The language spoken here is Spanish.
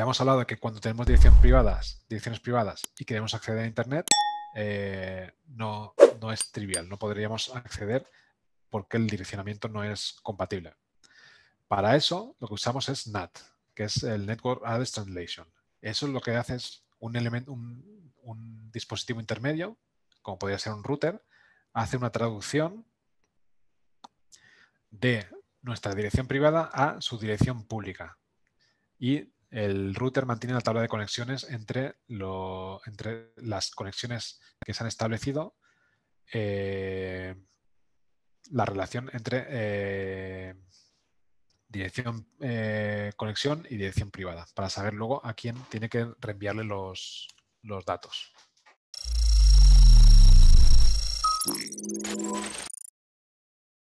Ya hemos hablado de que cuando tenemos dirección privadas, direcciones privadas y queremos acceder a Internet, eh, no, es trivial, no podríamos acceder porque el direccionamiento no es compatible. Para eso lo que usamos es NAT, que es el Network Address Translation. Eso es lo que hace es un, elemento, dispositivo intermedio, como podría ser un router, hace una traducción de nuestra dirección privada a su dirección pública y el router mantiene la tabla de conexiones entre, las conexiones que se han establecido, eh, la relación entre eh, dirección eh, conexión y dirección privada, para saber luego a quién tiene que reenviarle los datos.